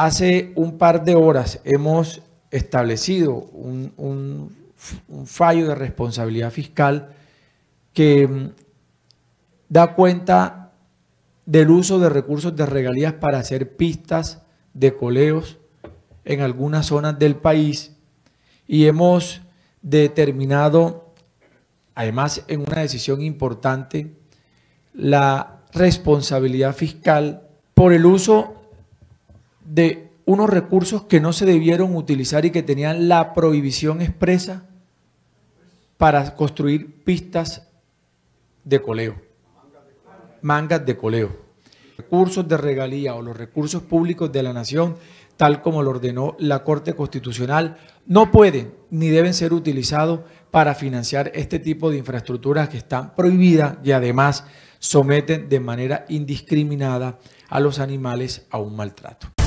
Hace un par de horas hemos establecido un, fallo de responsabilidad fiscal que mm, da cuenta del uso de recursos de regalías para hacer pistas de coleos en algunas zonas del país y hemos determinado, además en una decisión importante, la responsabilidad fiscal por el uso de unos recursos que no se debieron utilizar y que tenían la prohibición expresa para construir pistas de coleo, mangas de coleo, recursos de regalía o los recursos públicos de la nación, tal como lo ordenó la Corte Constitucional, no pueden ni deben ser utilizados para financiar este tipo de infraestructuras que están prohibidas y además someten de manera indiscriminada a los animales a un maltrato.